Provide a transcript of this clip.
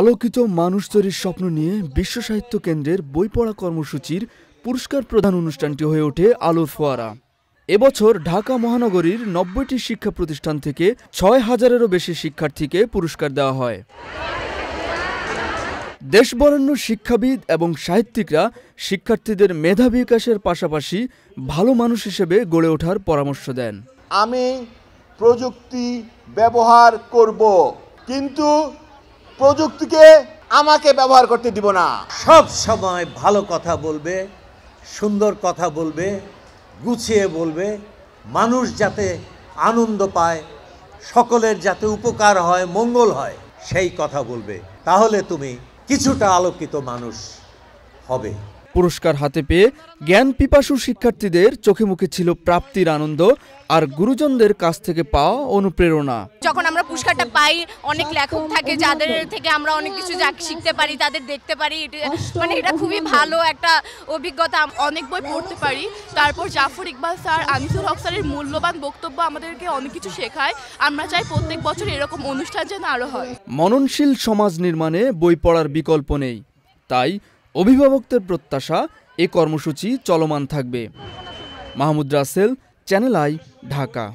আলোকিত মানুষ তৈরির স্বপ্ন নিয়ে বিশ্ব সাহিত্য কেন্দ্রের বই পড়া কর্মসূচির পুরস্কার প্রধান অনুষ্ঠানটি হয়ে ওঠে আলোর ফোয়ারা এবছর ঢাকা মহানগরীর নব্বইটি শিক্ষা প্রতিষ্ঠান থেকে ছয় হাজারেরও বেশি শিক্ষার্থীকে পুরস্কার দেওয়া হয় দেশবরেণ্য শিক্ষাবিদ এবং সাহিত্যিকরা শিক্ষার্থীদের মেধা বিকাশের পাশাপাশি ভালো মানুষ হিসেবে গড়ে ওঠার পরামর্শ দেন আমি প্রযুক্তি ব্যবহার করব কিন্তু প্রযুক্তিকে আমাকে ব্যবহার করতে দিব না সব সময় ভালো কথা বলবে সুন্দর কথা বলবে গুছিয়ে বলবে মানুষ যাতে আনন্দ পায় সকলের যাতে উপকার হয় মঙ্গল হয় সেই কথা বলবে তাহলে তুমি কিছুটা আলোকিত মানুষ হবে পুরস্কার হাতে পেয়ে জ্ঞান পিপাসু শিক্ষার্থীদের চোখে মুখে ছিল প্রাপ্তির আনন্দ আর গুরুজনদের কাছ থেকে পাওয়া অনুপ্রেরণা যখন আমরা পুরস্কারটা পাই অনেক লেখক থাকে যাদের থেকে আমরা অনেক কিছু শিখতে পারি তাদের দেখতে পারি মানে এটা খুবই ভালো একটা অভিজ্ঞতা অনেক বই পড়তে পারি তারপর জাফর ইকবাল স্যার আনিসুল হক স্যারের মূল্যবান বক্তব্য আমাদেরকে অনেক কিছু শেখায় আমরা চাই প্রত্যেক বছর এরকম অনুষ্ঠান যেন আরও হয় মননশীল সমাজ নির্মাণে বই পড়ার বিকল্প নেই তাই অভিভাবকদের প্রত্যাশা এ কর্মসূচি চলমান থাকবে মাহমুদ রাসেল চ্যানেল আই ঢাকা